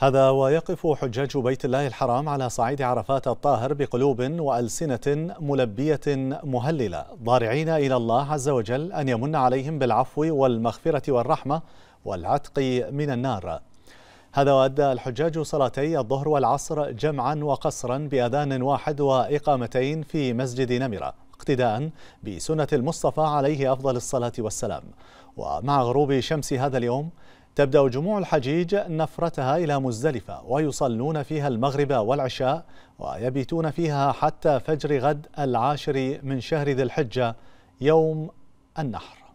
هذا ويقف حجاج بيت الله الحرام على صعيد عرفات الطاهر بقلوب والسنه ملبيه مهلله ضارعين الى الله عز وجل ان يمن عليهم بالعفو والمغفره والرحمه والعتق من النار هذا وادى الحجاج صلاتي الظهر والعصر جمعا وقصرا باذان واحد واقامتين في مسجد نمره اقتداء بسنه المصطفى عليه افضل الصلاه والسلام ومع غروب شمس هذا اليوم تبدأ جموع الحجيج نفرتها إلى مزدلفة ويصلون فيها المغرب والعشاء ويبيتون فيها حتى فجر غد العاشر من شهر ذي الحجة يوم النحر